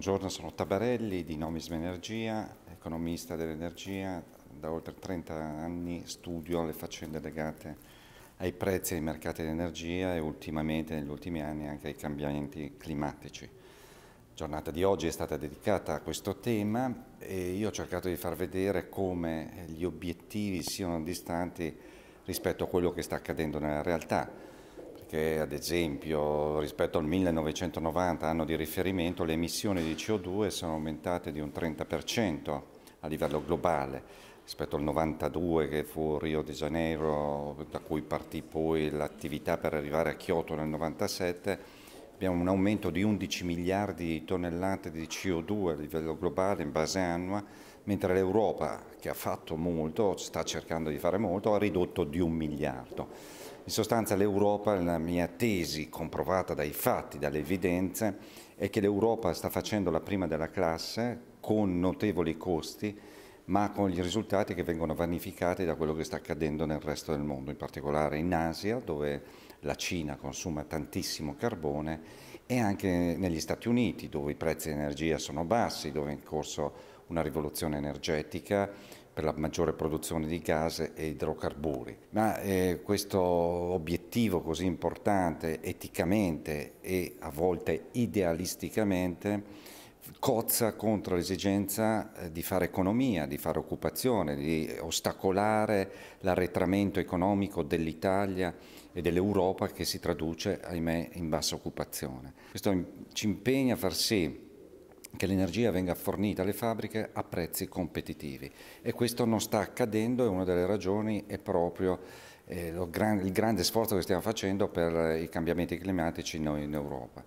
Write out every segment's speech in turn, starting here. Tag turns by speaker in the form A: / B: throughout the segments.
A: Buongiorno, sono Tabarelli di Nomisma Energia, economista dell'energia. Da oltre 30 anni studio le faccende legate ai prezzi dei mercati dell'energia e ultimamente, negli ultimi anni, anche ai cambiamenti climatici. La giornata di oggi è stata dedicata a questo tema e io ho cercato di far vedere come gli obiettivi siano distanti rispetto a quello che sta accadendo nella realtà che ad esempio rispetto al 1990 anno di riferimento le emissioni di CO2 sono aumentate di un 30% a livello globale rispetto al 92 che fu Rio de Janeiro da cui partì poi l'attività per arrivare a Kyoto nel 97 abbiamo un aumento di 11 miliardi di tonnellate di CO2 a livello globale in base annua, mentre l'Europa, che ha fatto molto, sta cercando di fare molto, ha ridotto di un miliardo. In sostanza l'Europa, la mia tesi comprovata dai fatti, dalle evidenze, è che l'Europa sta facendo la prima della classe con notevoli costi, ma con i risultati che vengono vanificati da quello che sta accadendo nel resto del mondo, in particolare in Asia, dove la Cina consuma tantissimo carbone, e anche negli Stati Uniti, dove i prezzi di energia sono bassi, dove è in corso una rivoluzione energetica per la maggiore produzione di gas e idrocarburi. Ma eh, questo obiettivo così importante eticamente e a volte idealisticamente cozza contro l'esigenza eh, di fare economia, di fare occupazione, di ostacolare l'arretramento economico dell'Italia e dell'Europa che si traduce, ahimè, in bassa occupazione. Questo ci impegna a far sì che l'energia venga fornita alle fabbriche a prezzi competitivi e questo non sta accadendo e una delle ragioni è proprio eh, gran, il grande sforzo che stiamo facendo per i cambiamenti climatici noi in Europa.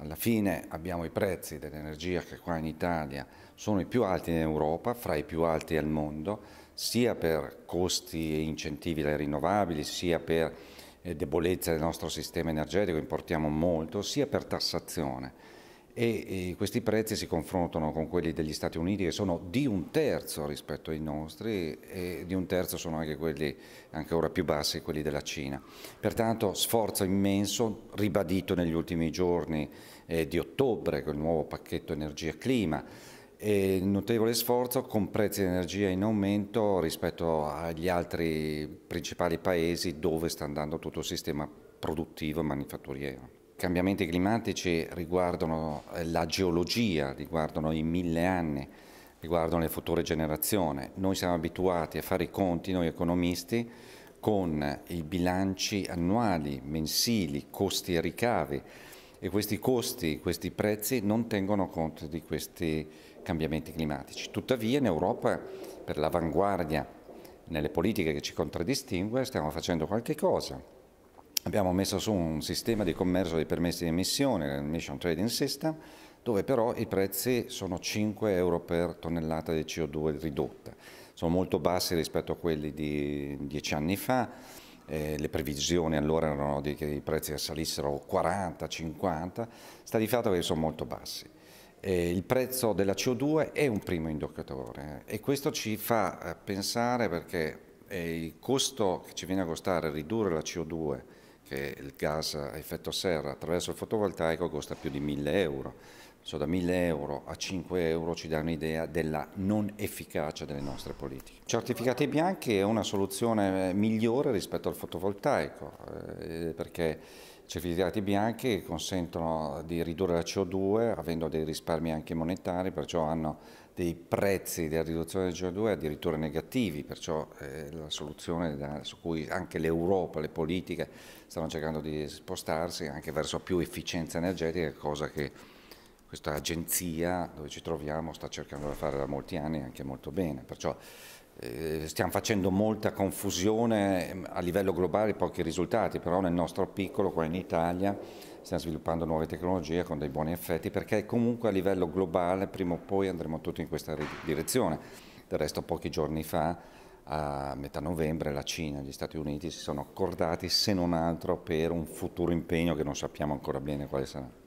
A: Alla fine abbiamo i prezzi dell'energia che qua in Italia sono i più alti in Europa, fra i più alti al mondo, sia per costi e incentivi alle rinnovabili, sia per eh, debolezza del nostro sistema energetico, importiamo molto, sia per tassazione e, e questi prezzi si confrontano con quelli degli Stati Uniti che sono di un terzo rispetto ai nostri e di un terzo sono anche quelli ancora più bassi, quelli della Cina. Pertanto sforzo immenso, ribadito negli ultimi giorni eh, di ottobre con il nuovo pacchetto energia-clima, e notevole sforzo con prezzi di energia in aumento rispetto agli altri principali paesi dove sta andando tutto il sistema produttivo e manifatturiero cambiamenti climatici riguardano eh, la geologia, riguardano i mille anni, riguardano le future generazioni. Noi siamo abituati a fare i conti, noi economisti, con i bilanci annuali, mensili, costi e ricavi e questi costi, questi prezzi non tengono conto di questi cambiamenti climatici. Tuttavia in Europa per l'avanguardia nelle politiche che ci contraddistingue stiamo facendo qualche cosa abbiamo messo su un sistema di commercio dei permessi di emissione, l'Emission Trading System, dove però i prezzi sono 5 euro per tonnellata di CO2 ridotta. Sono molto bassi rispetto a quelli di 10 anni fa, eh, le previsioni allora erano che i prezzi salissero 40, 50, sta di fatto che sono molto bassi. Eh, il prezzo della CO2 è un primo indicatore eh, e questo ci fa eh, pensare perché eh, il costo che ci viene a costare ridurre la CO2 che il gas a effetto serra attraverso il fotovoltaico costa più di 1000 euro. So, da 1000 euro a 5 euro ci dà un'idea della non efficacia delle nostre politiche. Certificati bianchi è una soluzione eh, migliore rispetto al fotovoltaico eh, perché certificati cioè, bianchi che consentono di ridurre la CO2 avendo dei risparmi anche monetari, perciò hanno dei prezzi della riduzione della CO2 addirittura negativi, perciò è eh, la soluzione da, su cui anche l'Europa, le politiche stanno cercando di spostarsi anche verso più efficienza energetica, cosa che questa agenzia dove ci troviamo sta cercando di fare da molti anni anche molto bene. Perciò eh, stiamo facendo molta confusione ehm, a livello globale, pochi risultati, però nel nostro piccolo, qua in Italia, stiamo sviluppando nuove tecnologie con dei buoni effetti, perché comunque a livello globale prima o poi andremo tutti in questa direzione. Del resto pochi giorni fa, a metà novembre, la Cina e gli Stati Uniti si sono accordati, se non altro, per un futuro impegno che non sappiamo ancora bene quale sarà.